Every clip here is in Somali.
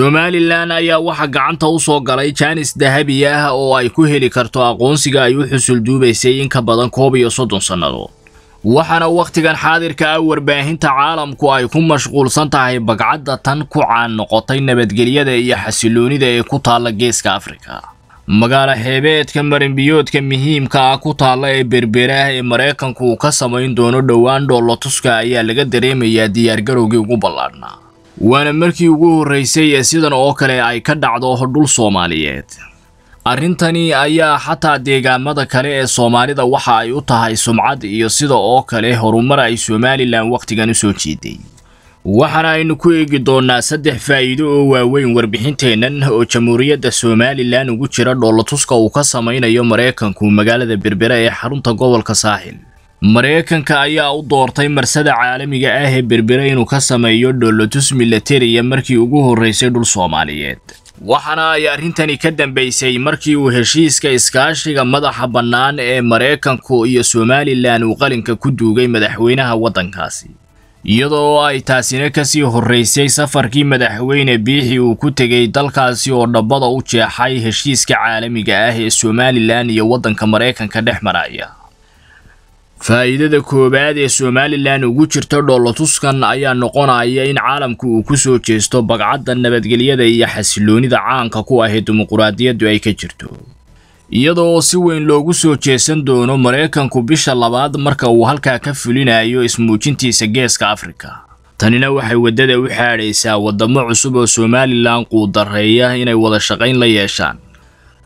somalilan ayaa waxaa gacanta u soo galay jaanis dahabi ah oo ay ku heli karto aqoonsiga ay u xusulduubaysay in ka badan koob iyo soddon sannadood waxaana wakhtigan xaadirka ah warbaahinta caalamku ay ku mashquulsan tahay bagcadda tan ku caan noqotay nabadgelyada iyo xasiloonida ee ku taalla geeska afrika magaalo xeebeedka marinbiyoodka muhiimka ah ku taalla ee berberaah ee maraykanku uu ka samayn doono dhowaan dhoolotuska ayaa laga dareemayaa diyaargarowgii ugu ballaadhnaa waana markii ugu horraysay ee sidan oo kale ay ka dhacdo dhul soomaaliyeed arrintani ayaa xataa deegaamada kale ee soomaalida waxa ay u tahay sumcad iyo sida oo kale horumar ay somalilan wakhtigan u soo jeeday waxaana aynu ku eegi doonnaa saddex faa'iido oo waaweyn warbixinteennan oo jamhuuriyadda somalilan ugu jira dhoolatuska uu ka samaynayo maraykanku magaalada berbera ee xarunta gobolka saaxil maraykanka ayaa u doortay marsada caalamiga ah ee berbere inuu ka sameeyo dholotus milateriya markii ugu horraysay dhul soomaaliyeed waxaana ay arrintani ka dambaysay markii uu heshiiska iskaashiga madaxa bannaan ee mareykanku iyo somalilan uu qalinka ku duugay madaxweynaha waddankaasi iyadoo ay taasina kasii horraysay safarkii madaxweyne biixi uu ku tegey dalkaasi oo dhabbada u jeexay heshiiska caalamiga ah ee somalilan iyo waddanka mareykanka dhex maraya faa'iidada koowaad ee somalilan ugu jirta dhoolotuskan ayaa noqonaya in caalamku uu ku soo jeesto bagcadda nabadgelyada iyo xasiloonida caanka ku ahee dimuquraadiyaddu ay ka jirto iyada oo si weyn loogu soo jeesan doono maraykanku bisha labaad marka uu halkaa ka fulinayo ismuujintiisa geeska afrika tanina waxay waddada u xaadhaysaa waddamo cusub oo somalilan quudarreeya inay wada shaqayn la yeeshaan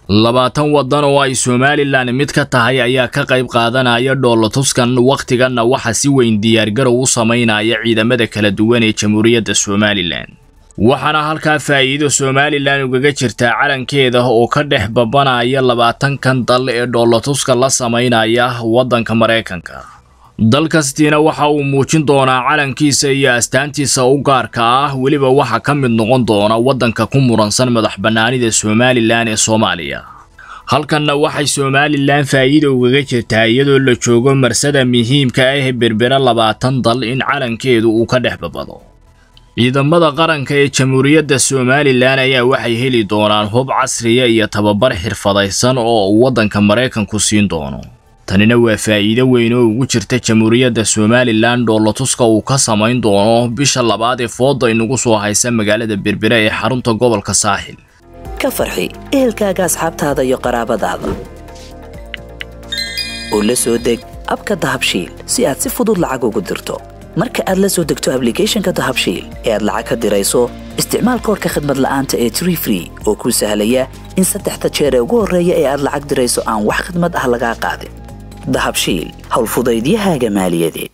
labaatan waddan oo ay somalilan mid ka tahay ayaa ka qayb qaadanaya dhoolatuskan wakhtiganna waxaa si weyn diyaargarow u samaynaya ciidamada kala duwan ee jamhuuriyadda somalilan waxaana halkaa faa'iido somalilan ugaga jirtaa calankeeda oo ka dhex babanaya labaatankan dal ee dhoolatuska la samaynaya waddanka maraykanka dalkastiina waxa uu muujin doonaa calankiisa iyo astaantiisa u gaarka ah weliba waxa ka mid noqon doona waddanka ku muransan madax bannaanida somalilan ee soomaaliya halkanna waxay somalilan faa'iida ugaga jirtaa iyadoo la joogo marsada muhiimka ah berbera labaatan dal in calankeedu uu ka dhex babado ciidamada qaranka ee jamhuuriyadda somalilan ayaa waxay heli doonaan hub casriya iyo tababar xirfadaysan oo uu waddanka maraykanku siin doono tanina waa faa'iido weyn oo ugu jirta jamhuuriyadda somalilan oo latuska uu ka samayn doono bisha labaad ee fooda inagu soo haysa magaalada berbera ee xarunta gobolka saaxil ka farxi ehelkaaga asxaabtaada iyo qaraabadaada oo la soo deg abka dahabshiil si aad si fudud lacag ugu dirto marka aad la soo degto ablicathonka dahabshiil ee aad lacag ka dirayso isticmaal koorka khadmad la'aanta ee tree free oo kuu sahlaya in saddexda jeer ee ugu horreeya ee aad lacag dirayso aan wax khidmad ah lagaa qaadin دهبشيل هەڵفودەی دی جمال دێت